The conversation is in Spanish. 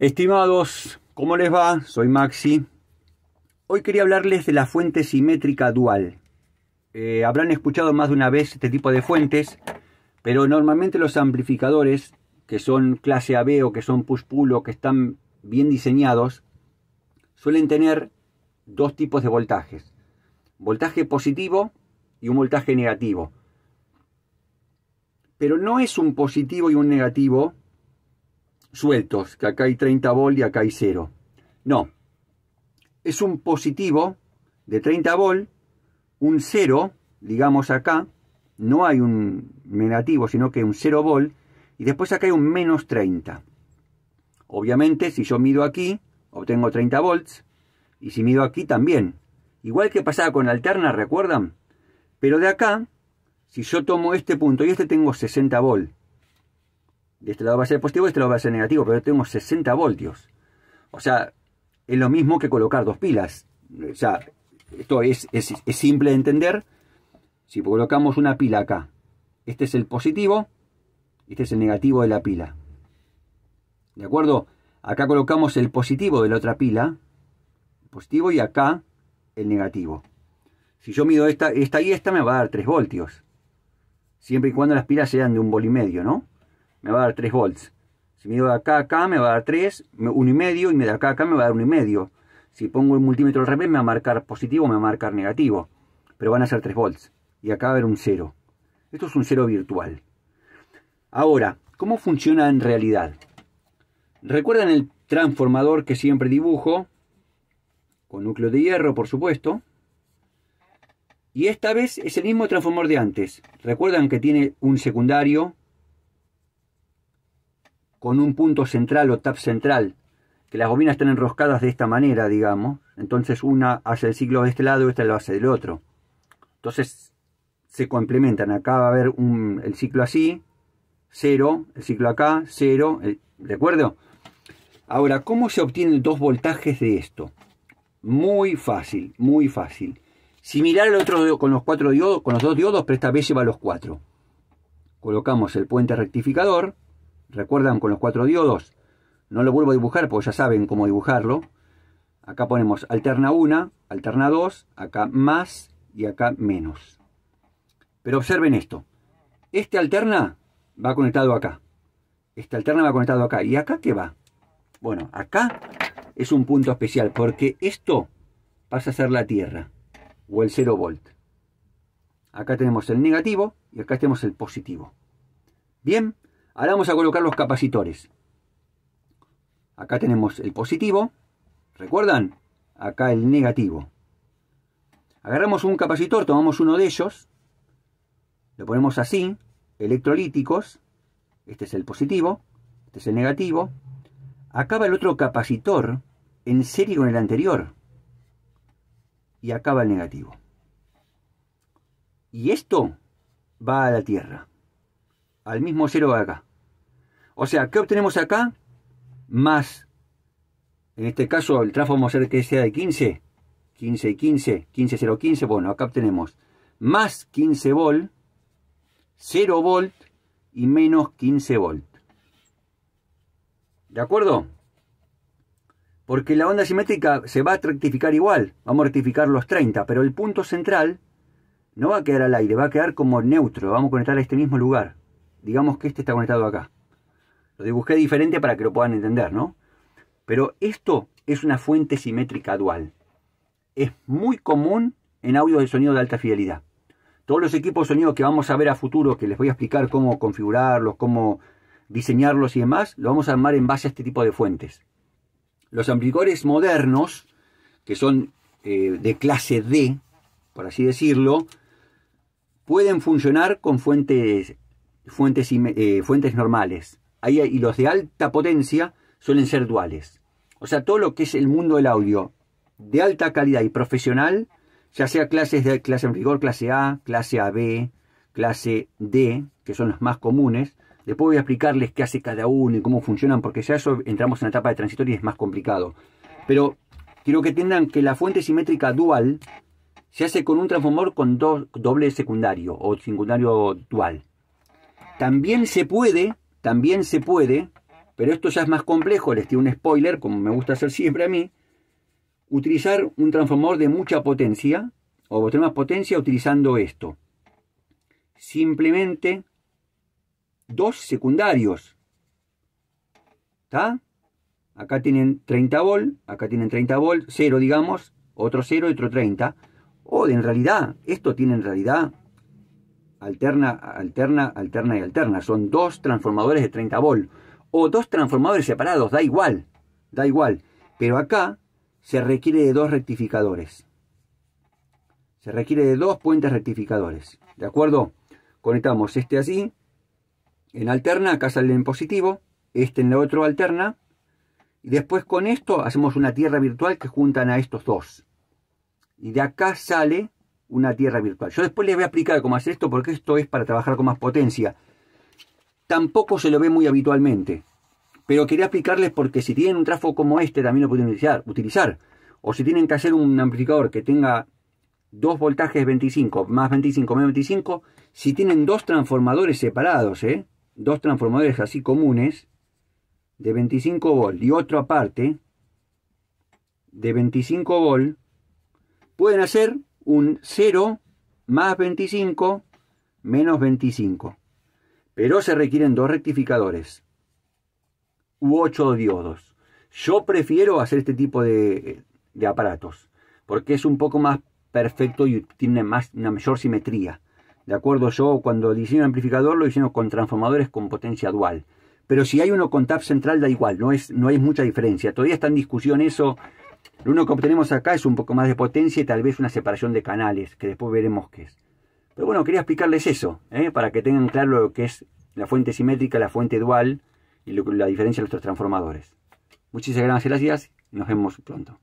Estimados, ¿cómo les va? Soy Maxi. Hoy quería hablarles de la fuente simétrica dual. Eh, habrán escuchado más de una vez este tipo de fuentes, pero normalmente los amplificadores, que son clase AB o que son push-pull o que están bien diseñados, suelen tener dos tipos de voltajes. Voltaje positivo y un voltaje negativo. Pero no es un positivo y un negativo sueltos, que acá hay 30 volt y acá hay 0. No, es un positivo de 30 volt, un 0, digamos acá, no hay un negativo, sino que un 0 volt, y después acá hay un menos 30. Obviamente, si yo mido aquí, obtengo 30 volts, y si mido aquí también. Igual que pasaba con alterna, ¿recuerdan? Pero de acá, si yo tomo este punto y este tengo 60 volts de este lado va a ser positivo y de este lado va a ser negativo, pero yo tengo 60 voltios. O sea, es lo mismo que colocar dos pilas. O sea, esto es, es, simple de entender. Si colocamos una pila acá, este es el positivo, este es el negativo de la pila. ¿De acuerdo? Acá colocamos el positivo de la otra pila, positivo, y acá el negativo. Si yo mido esta, esta y esta, me va a dar 3 voltios. Siempre y cuando las pilas sean de un bol y medio, ¿no? me va a dar 3 volts. Si me va acá acá, me va a dar 3, 1,5 y me da acá acá me va a dar 1,5. Si pongo el multímetro al revés, me va a marcar positivo me va a marcar negativo. Pero van a ser 3 volts. Y acá va a haber un 0. Esto es un 0 virtual. Ahora, ¿cómo funciona en realidad? ¿Recuerdan el transformador que siempre dibujo? Con núcleo de hierro, por supuesto. Y esta vez es el mismo transformador de antes. Recuerdan que tiene un secundario con un punto central o tap central, que las bobinas están enroscadas de esta manera, digamos, entonces una hace el ciclo de este lado, esta lo hace del otro. Entonces se complementan, acá va a haber un, el ciclo así, cero, el ciclo acá, cero, ¿de acuerdo? Ahora, ¿cómo se obtienen dos voltajes de esto? Muy fácil, muy fácil. Similar al otro con los cuatro diodos, con los dos diodos, pero esta vez lleva los cuatro. Colocamos el puente rectificador, ¿Recuerdan con los cuatro diodos? No lo vuelvo a dibujar porque ya saben cómo dibujarlo. Acá ponemos alterna 1, alterna 2, acá más y acá menos. Pero observen esto. Este alterna va conectado acá. Este alterna va conectado acá. ¿Y acá qué va? Bueno, acá es un punto especial porque esto pasa a ser la Tierra o el 0 volt. Acá tenemos el negativo y acá tenemos el positivo. Bien, Ahora vamos a colocar los capacitores. Acá tenemos el positivo. ¿Recuerdan? Acá el negativo. Agarramos un capacitor, tomamos uno de ellos. Lo ponemos así. Electrolíticos. Este es el positivo. Este es el negativo. Acaba el otro capacitor en serie con el anterior. Y acaba el negativo. Y esto va a la Tierra. Al mismo cero de acá. O sea, ¿qué obtenemos acá? Más, en este caso, el tráfo vamos a hacer que sea de 15. 15 y 15, 15, 0, 15. Bueno, acá obtenemos más 15 volt, 0 volt y menos 15 volt. ¿De acuerdo? Porque la onda simétrica se va a rectificar igual. Vamos a rectificar los 30, pero el punto central no va a quedar al aire, va a quedar como neutro. Vamos a conectar a este mismo lugar. Digamos que este está conectado acá. Lo dibujé diferente para que lo puedan entender, ¿no? Pero esto es una fuente simétrica dual. Es muy común en audios de sonido de alta fidelidad. Todos los equipos de sonido que vamos a ver a futuro, que les voy a explicar cómo configurarlos, cómo diseñarlos y demás, lo vamos a armar en base a este tipo de fuentes. Los amplificadores modernos, que son eh, de clase D, por así decirlo, pueden funcionar con fuentes eh, normales y los de alta potencia suelen ser duales. O sea, todo lo que es el mundo del audio de alta calidad y profesional, ya sea clases de clase en rigor, clase A, clase AB, clase D, que son las más comunes. Después voy a explicarles qué hace cada uno y cómo funcionan, porque ya eso entramos en la etapa de transitorio y es más complicado. Pero quiero que entiendan que la fuente simétrica dual se hace con un transformador con dos doble secundario o secundario dual. También se puede también se puede, pero esto ya es más complejo, les tiro un spoiler, como me gusta hacer siempre a mí, utilizar un transformador de mucha potencia o obtener más potencia utilizando esto. Simplemente dos secundarios. ¿Está? Acá tienen 30 volt, acá tienen 30 volt, 0 digamos, otro 0 y otro 30. O en realidad, esto tiene en realidad Alterna, alterna, alterna y alterna. Son dos transformadores de 30 volt. O dos transformadores separados, da igual. Da igual. Pero acá se requiere de dos rectificadores. Se requiere de dos puentes rectificadores. ¿De acuerdo? Conectamos este así. En alterna, acá sale en positivo. Este en la otro alterna. Y después con esto hacemos una tierra virtual que juntan a estos dos. Y de acá sale una tierra virtual. Yo después les voy a explicar cómo hacer esto porque esto es para trabajar con más potencia. Tampoco se lo ve muy habitualmente, pero quería explicarles porque si tienen un trafo como este también lo pueden utilizar, O si tienen que hacer un amplificador que tenga dos voltajes 25, más 25, menos 25, si tienen dos transformadores separados, ¿eh? dos transformadores así comunes, de 25 volt y otro aparte, de 25 volt, pueden hacer un 0 más 25 menos 25. Pero se requieren dos rectificadores u 8 diodos. Yo prefiero hacer este tipo de, de aparatos porque es un poco más perfecto y tiene más, una mayor simetría. De acuerdo, yo cuando diseño un amplificador lo diseño con transformadores con potencia dual. Pero si hay uno con tap central da igual, no, es, no hay mucha diferencia. Todavía está en discusión eso lo único que obtenemos acá es un poco más de potencia y tal vez una separación de canales, que después veremos qué es. Pero bueno, quería explicarles eso, ¿eh? para que tengan claro lo que es la fuente simétrica, la fuente dual y la diferencia de nuestros transformadores. Muchísimas gracias y nos vemos pronto.